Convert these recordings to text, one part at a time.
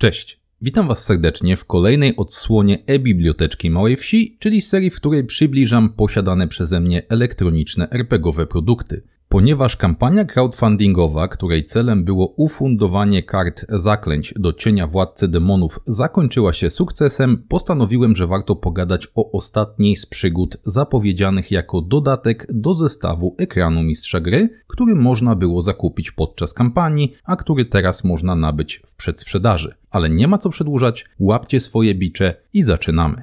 Cześć, witam Was serdecznie w kolejnej odsłonie e-biblioteczki Małej Wsi, czyli serii, w której przybliżam posiadane przeze mnie elektroniczne RPGowe produkty. Ponieważ kampania crowdfundingowa, której celem było ufundowanie kart zaklęć do cienia władcy demonów, zakończyła się sukcesem, postanowiłem, że warto pogadać o ostatniej z przygód zapowiedzianych jako dodatek do zestawu ekranu mistrza gry, który można było zakupić podczas kampanii, a który teraz można nabyć w przedsprzedaży. Ale nie ma co przedłużać, łapcie swoje bicze i zaczynamy.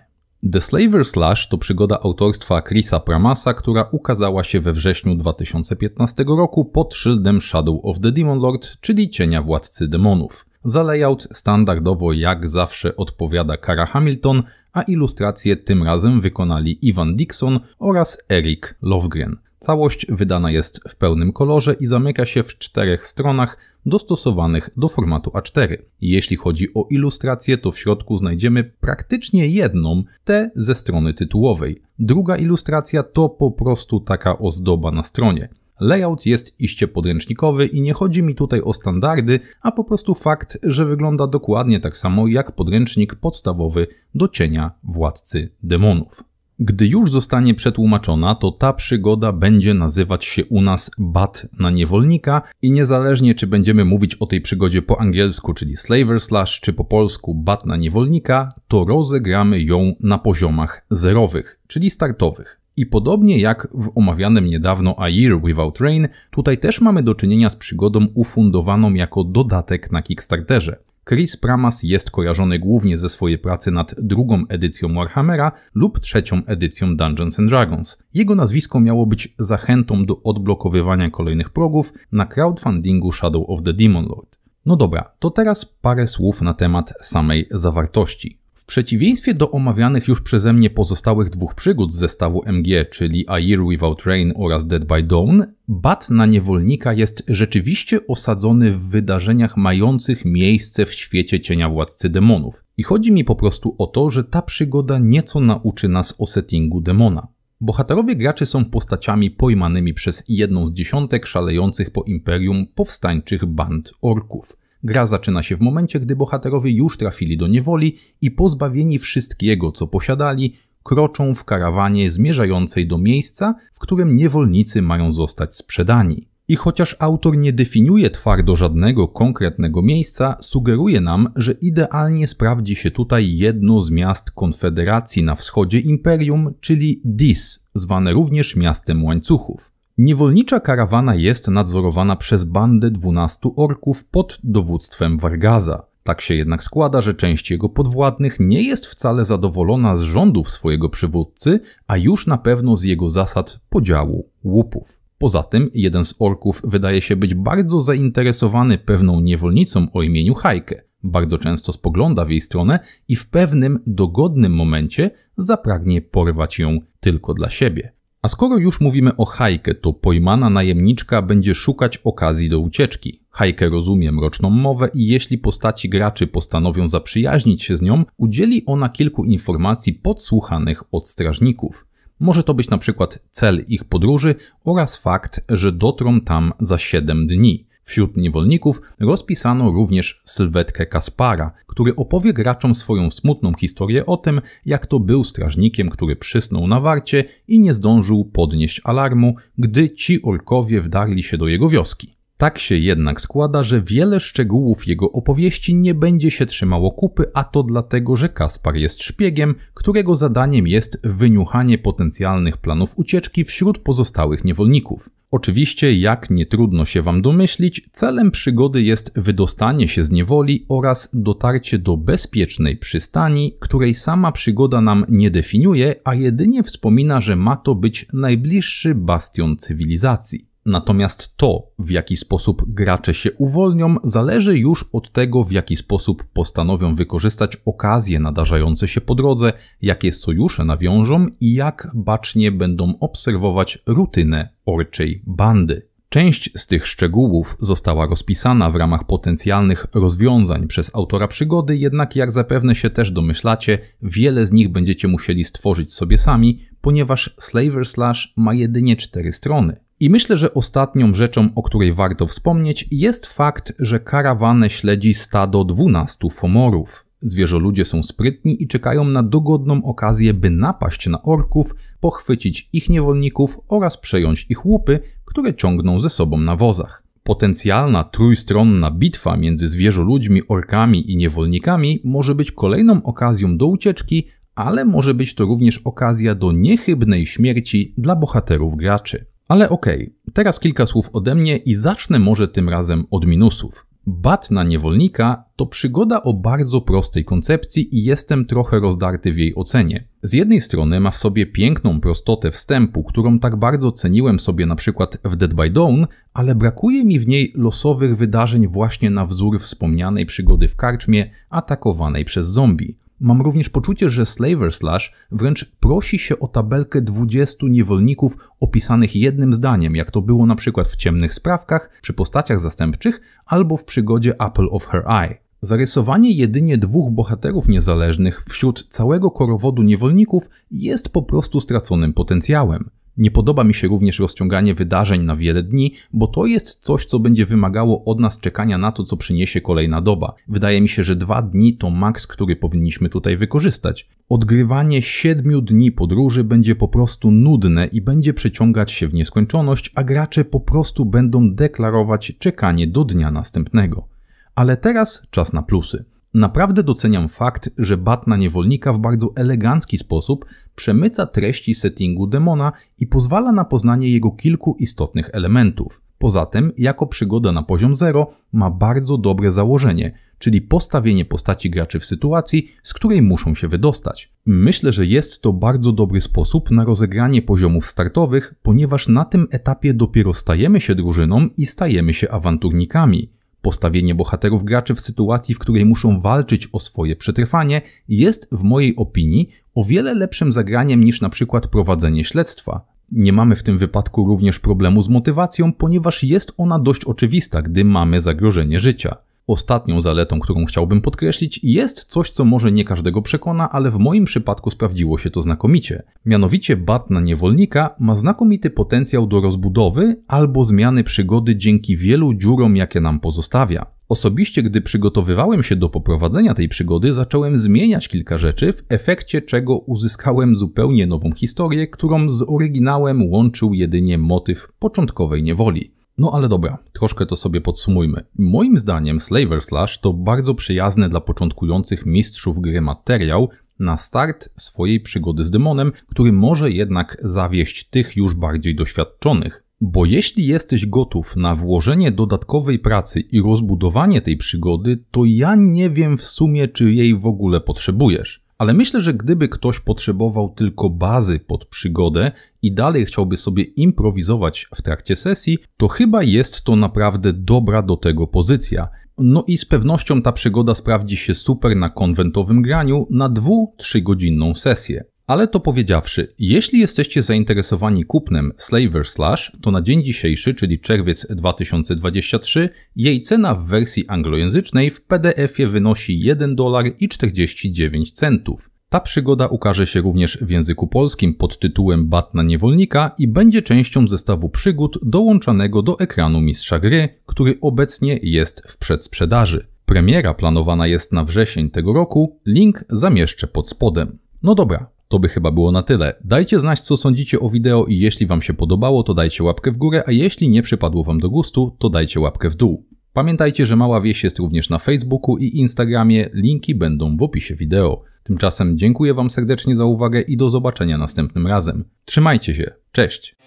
The Slaver Slash to przygoda autorstwa Chrisa Pramasa, która ukazała się we wrześniu 2015 roku pod szyldem Shadow of the Demon Lord, czyli cienia władcy demonów. Za layout standardowo jak zawsze odpowiada Kara Hamilton, a ilustracje tym razem wykonali Ivan Dixon oraz Eric Lovgren. Całość wydana jest w pełnym kolorze i zamyka się w czterech stronach dostosowanych do formatu A4. Jeśli chodzi o ilustrację, to w środku znajdziemy praktycznie jedną, tę ze strony tytułowej. Druga ilustracja to po prostu taka ozdoba na stronie. Layout jest iście podręcznikowy i nie chodzi mi tutaj o standardy, a po prostu fakt, że wygląda dokładnie tak samo jak podręcznik podstawowy do cienia władcy demonów. Gdy już zostanie przetłumaczona, to ta przygoda będzie nazywać się u nas Bat na niewolnika i niezależnie czy będziemy mówić o tej przygodzie po angielsku, czyli Slaver Slash, czy po polsku Bat na niewolnika, to rozegramy ją na poziomach zerowych, czyli startowych. I podobnie jak w omawianym niedawno A Year Without Rain, tutaj też mamy do czynienia z przygodą ufundowaną jako dodatek na Kickstarterze. Chris Pramas jest kojarzony głównie ze swojej pracy nad drugą edycją Warhammera lub trzecią edycją Dungeons and Dragons. Jego nazwisko miało być zachętą do odblokowywania kolejnych progów na crowdfundingu Shadow of the Demon Lord. No dobra, to teraz parę słów na temat samej zawartości przeciwieństwie do omawianych już przeze mnie pozostałych dwóch przygód z zestawu MG, czyli A Year Without Rain oraz Dead by Dawn, bat na niewolnika jest rzeczywiście osadzony w wydarzeniach mających miejsce w świecie cienia władcy demonów. I chodzi mi po prostu o to, że ta przygoda nieco nauczy nas o settingu demona. Bohaterowie graczy są postaciami pojmanymi przez jedną z dziesiątek szalejących po imperium powstańczych band orków. Gra zaczyna się w momencie, gdy bohaterowie już trafili do niewoli i pozbawieni wszystkiego, co posiadali, kroczą w karawanie zmierzającej do miejsca, w którym niewolnicy mają zostać sprzedani. I chociaż autor nie definiuje twardo żadnego konkretnego miejsca, sugeruje nam, że idealnie sprawdzi się tutaj jedno z miast Konfederacji na wschodzie imperium, czyli Dis, zwane również miastem łańcuchów. Niewolnicza karawana jest nadzorowana przez bandę 12 orków pod dowództwem Vargaza. Tak się jednak składa, że część jego podwładnych nie jest wcale zadowolona z rządów swojego przywódcy, a już na pewno z jego zasad podziału łupów. Poza tym jeden z orków wydaje się być bardzo zainteresowany pewną niewolnicą o imieniu Hajkę. Bardzo często spogląda w jej stronę i w pewnym dogodnym momencie zapragnie porwać ją tylko dla siebie. A skoro już mówimy o Hajkę, to pojmana najemniczka będzie szukać okazji do ucieczki. Hajkę rozumie mroczną mowę i jeśli postaci graczy postanowią zaprzyjaźnić się z nią, udzieli ona kilku informacji podsłuchanych od strażników. Może to być na przykład cel ich podróży oraz fakt, że dotrą tam za 7 dni. Wśród niewolników rozpisano również sylwetkę Kaspara, który opowie graczom swoją smutną historię o tym, jak to był strażnikiem, który przysnął na warcie i nie zdążył podnieść alarmu, gdy ci orkowie wdarli się do jego wioski. Tak się jednak składa, że wiele szczegółów jego opowieści nie będzie się trzymało kupy, a to dlatego, że Kaspar jest szpiegiem, którego zadaniem jest wyniuchanie potencjalnych planów ucieczki wśród pozostałych niewolników. Oczywiście, jak nie trudno się wam domyślić, celem przygody jest wydostanie się z niewoli oraz dotarcie do bezpiecznej przystani, której sama przygoda nam nie definiuje, a jedynie wspomina, że ma to być najbliższy bastion cywilizacji. Natomiast to, w jaki sposób gracze się uwolnią, zależy już od tego, w jaki sposób postanowią wykorzystać okazje nadarzające się po drodze, jakie sojusze nawiążą i jak bacznie będą obserwować rutynę orczej bandy. Część z tych szczegółów została rozpisana w ramach potencjalnych rozwiązań przez autora przygody, jednak jak zapewne się też domyślacie, wiele z nich będziecie musieli stworzyć sobie sami, ponieważ Slaver Slash ma jedynie cztery strony. I myślę, że ostatnią rzeczą, o której warto wspomnieć, jest fakt, że karawanę śledzi stado 12 fomorów. Zwierzoludzie są sprytni i czekają na dogodną okazję, by napaść na orków, pochwycić ich niewolników oraz przejąć ich łupy, które ciągną ze sobą na wozach. Potencjalna trójstronna bitwa między zwierzoludźmi, orkami i niewolnikami może być kolejną okazją do ucieczki, ale może być to również okazja do niechybnej śmierci dla bohaterów graczy. Ale okej, okay, teraz kilka słów ode mnie i zacznę może tym razem od minusów. Bat na niewolnika to przygoda o bardzo prostej koncepcji i jestem trochę rozdarty w jej ocenie. Z jednej strony ma w sobie piękną prostotę wstępu, którą tak bardzo ceniłem sobie na przykład w Dead by Dawn, ale brakuje mi w niej losowych wydarzeń właśnie na wzór wspomnianej przygody w karczmie atakowanej przez zombie. Mam również poczucie, że Slaver Slash wręcz prosi się o tabelkę 20 niewolników opisanych jednym zdaniem, jak to było na przykład w Ciemnych Sprawkach, przy postaciach zastępczych albo w przygodzie Apple of Her Eye. Zarysowanie jedynie dwóch bohaterów niezależnych wśród całego korowodu niewolników jest po prostu straconym potencjałem. Nie podoba mi się również rozciąganie wydarzeń na wiele dni, bo to jest coś, co będzie wymagało od nas czekania na to, co przyniesie kolejna doba. Wydaje mi się, że dwa dni to maks, który powinniśmy tutaj wykorzystać. Odgrywanie siedmiu dni podróży będzie po prostu nudne i będzie przeciągać się w nieskończoność, a gracze po prostu będą deklarować czekanie do dnia następnego. Ale teraz czas na plusy. Naprawdę doceniam fakt, że na niewolnika w bardzo elegancki sposób przemyca treści settingu demona i pozwala na poznanie jego kilku istotnych elementów. Poza tym, jako przygoda na poziom 0 ma bardzo dobre założenie, czyli postawienie postaci graczy w sytuacji, z której muszą się wydostać. Myślę, że jest to bardzo dobry sposób na rozegranie poziomów startowych, ponieważ na tym etapie dopiero stajemy się drużyną i stajemy się awanturnikami. Postawienie bohaterów graczy w sytuacji, w której muszą walczyć o swoje przetrwanie, jest w mojej opinii o wiele lepszym zagraniem niż na przykład prowadzenie śledztwa. Nie mamy w tym wypadku również problemu z motywacją, ponieważ jest ona dość oczywista, gdy mamy zagrożenie życia. Ostatnią zaletą, którą chciałbym podkreślić, jest coś, co może nie każdego przekona, ale w moim przypadku sprawdziło się to znakomicie. Mianowicie bat na niewolnika ma znakomity potencjał do rozbudowy albo zmiany przygody dzięki wielu dziurom, jakie nam pozostawia. Osobiście, gdy przygotowywałem się do poprowadzenia tej przygody, zacząłem zmieniać kilka rzeczy, w efekcie czego uzyskałem zupełnie nową historię, którą z oryginałem łączył jedynie motyw początkowej niewoli. No ale dobra, troszkę to sobie podsumujmy. Moim zdaniem Slaver Slash to bardzo przyjazny dla początkujących mistrzów gry materiał na start swojej przygody z demonem, który może jednak zawieść tych już bardziej doświadczonych. Bo jeśli jesteś gotów na włożenie dodatkowej pracy i rozbudowanie tej przygody, to ja nie wiem w sumie, czy jej w ogóle potrzebujesz ale myślę, że gdyby ktoś potrzebował tylko bazy pod przygodę i dalej chciałby sobie improwizować w trakcie sesji, to chyba jest to naprawdę dobra do tego pozycja. No i z pewnością ta przygoda sprawdzi się super na konwentowym graniu na 2-3 godzinną sesję. Ale to powiedziawszy, jeśli jesteście zainteresowani kupnem Slaver Slash, to na dzień dzisiejszy, czyli czerwiec 2023, jej cena w wersji anglojęzycznej w PDF-ie wynosi 1,49 dolarów. centów. Ta przygoda ukaże się również w języku polskim pod tytułem Batna Niewolnika i będzie częścią zestawu przygód dołączanego do ekranu mistrza gry, który obecnie jest w przedsprzedaży. Premiera planowana jest na wrzesień tego roku, link zamieszczę pod spodem. No dobra, to by chyba było na tyle. Dajcie znać co sądzicie o wideo i jeśli Wam się podobało to dajcie łapkę w górę, a jeśli nie przypadło Wam do gustu to dajcie łapkę w dół. Pamiętajcie, że Mała Wieś jest również na Facebooku i Instagramie, linki będą w opisie wideo. Tymczasem dziękuję Wam serdecznie za uwagę i do zobaczenia następnym razem. Trzymajcie się, cześć!